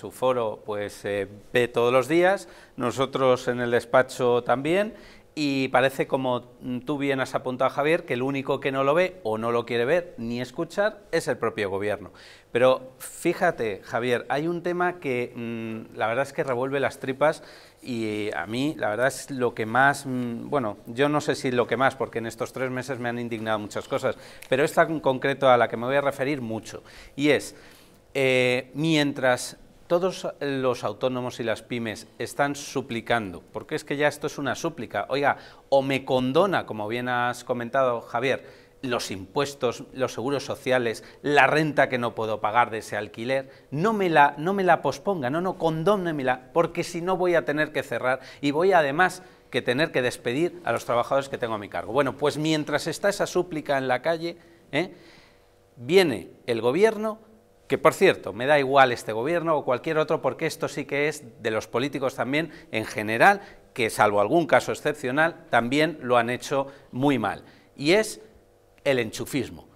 Su foro pues eh, ve todos los días, nosotros en el despacho también y parece como tú bien has apuntado Javier que el único que no lo ve o no lo quiere ver ni escuchar es el propio gobierno. Pero fíjate Javier, hay un tema que mm, la verdad es que revuelve las tripas y a mí la verdad es lo que más, mm, bueno, yo no sé si lo que más porque en estos tres meses me han indignado muchas cosas, pero esta en concreto a la que me voy a referir mucho y es... Eh, mientras todos los autónomos y las pymes están suplicando, porque es que ya esto es una súplica, oiga, o me condona, como bien has comentado Javier, los impuestos, los seguros sociales, la renta que no puedo pagar de ese alquiler, no me la, no me la posponga, no, no, condónemela, porque si no voy a tener que cerrar y voy además que tener que despedir a los trabajadores que tengo a mi cargo. Bueno, pues mientras está esa súplica en la calle, ¿eh? viene el gobierno que por cierto, me da igual este gobierno o cualquier otro, porque esto sí que es de los políticos también en general, que salvo algún caso excepcional, también lo han hecho muy mal. Y es el enchufismo.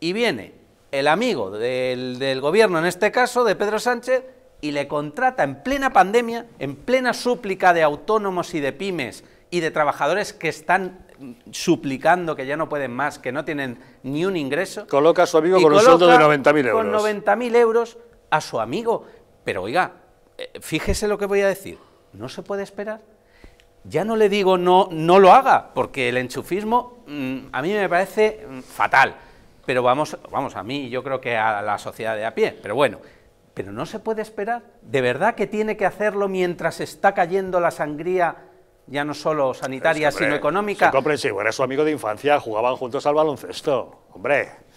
Y viene el amigo del, gobierno, en este caso, de Pedro Sánchez, y le contrata en plena pandemia, en plena súplica de autónomos y de pymes y de trabajadores que están suplicando que ya no pueden más, que no tienen ni un ingreso. Coloca a su amigo con un sueldo de 90.000 euros. Con 90.000 euros a su amigo. Pero oiga, eh, fíjese lo que voy a decir. No se puede esperar. Ya no le digo no, no lo haga, porque el enchufismo mm, a mí me parece mm, fatal. Pero vamos, vamos, a mí yo creo que a la sociedad de a pie. Pero bueno, pero no se puede esperar. ¿De verdad que tiene que hacerlo mientras está cayendo la sangría ya no solo sanitaria, sino económica. Es comprensivo, era su amigo de infancia, jugaban juntos al baloncesto, hombre.